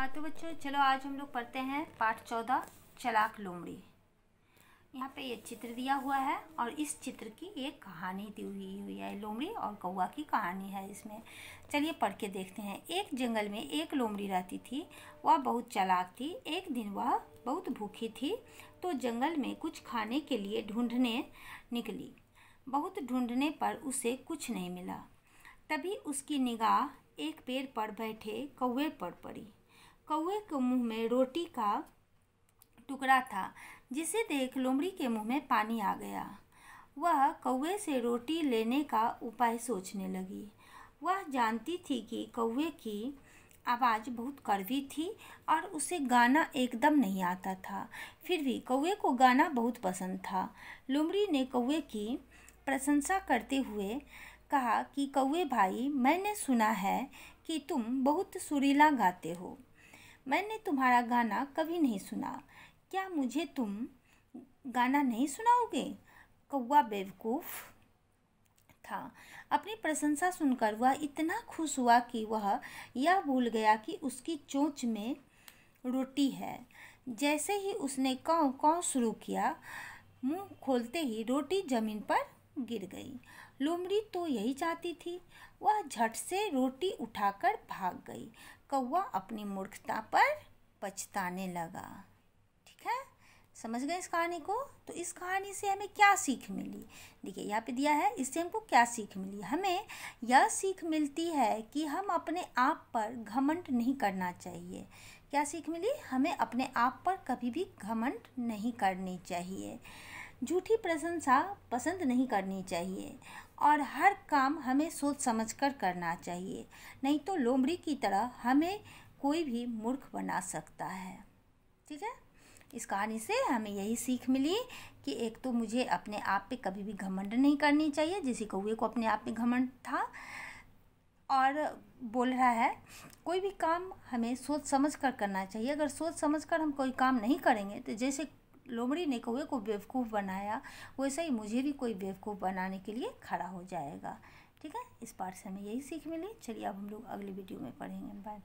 हाँ तो बच्चों चलो आज हम लोग पढ़ते हैं पाठ चौदह चलाक लोमड़ी यहाँ पे ये चित्र दिया हुआ है और इस चित्र की एक कहानी दी हुई हुई है लोमड़ी और कौआ की कहानी है इसमें चलिए पढ़ के देखते हैं एक जंगल में एक लोमड़ी रहती थी वह बहुत चलाक थी एक दिन वह बहुत भूखी थी तो जंगल में कुछ खाने के लिए ढूंढने निकली बहुत ढूंढने पर उसे कुछ नहीं मिला तभी उसकी निगाह एक पेड़ पर बैठे कौए पर पड़ी कौए के मुंह में रोटी का टुकड़ा था जिसे देख लोमड़ी के मुंह में पानी आ गया वह कौए से रोटी लेने का उपाय सोचने लगी वह जानती थी कि कौए की आवाज़ बहुत कड़वी थी और उसे गाना एकदम नहीं आता था फिर भी कौए को गाना बहुत पसंद था लोमड़ी ने कौए की प्रशंसा करते हुए कहा कि कौए भाई मैंने सुना है कि तुम बहुत सुरीला गाते हो मैंने तुम्हारा गाना कभी नहीं सुना क्या मुझे तुम गाना नहीं सुनाओगे कौवा बेवकूफ़ था अपनी प्रशंसा सुनकर वह इतना खुश हुआ कि वह यह भूल गया कि उसकी चोंच में रोटी है जैसे ही उसने कौ कौ शुरू किया मुंह खोलते ही रोटी जमीन पर गिर गई लोमड़ी तो यही चाहती थी वह झट से रोटी उठाकर भाग गई कौआ अपनी मूर्खता पर पछताने लगा ठीक है समझ गए इस कहानी को तो इस कहानी से हमें क्या सीख मिली देखिए यहाँ पे दिया है इससे हमको क्या सीख मिली हमें यह सीख मिलती है कि हम अपने आप पर घमंड नहीं करना चाहिए क्या सीख मिली हमें अपने आप पर कभी भी घमंड नहीं करनी चाहिए झूठी प्रशंसा पसंद नहीं करनी चाहिए और हर काम हमें सोच समझ कर करना चाहिए नहीं तो लोमड़ी की तरह हमें कोई भी मूर्ख बना सकता है ठीक है इस कहानी से हमें यही सीख मिली कि एक तो मुझे अपने आप पे कभी भी घमंड नहीं करनी चाहिए जैसे कौए को अपने आप पे घमंड था और बोल रहा है कोई भी काम हमें सोच समझ कर करना चाहिए अगर सोच समझ कर हम कोई काम नहीं करेंगे तो जैसे लोमड़ी ने कौए को बेवकूफ़ बनाया वैसा ही मुझे भी कोई बेवकूफ़ बनाने के लिए खड़ा हो जाएगा ठीक है इस पार्ट से हमें यही सीख मिली चलिए अब हम लोग अगली वीडियो में पढ़ेंगे बाय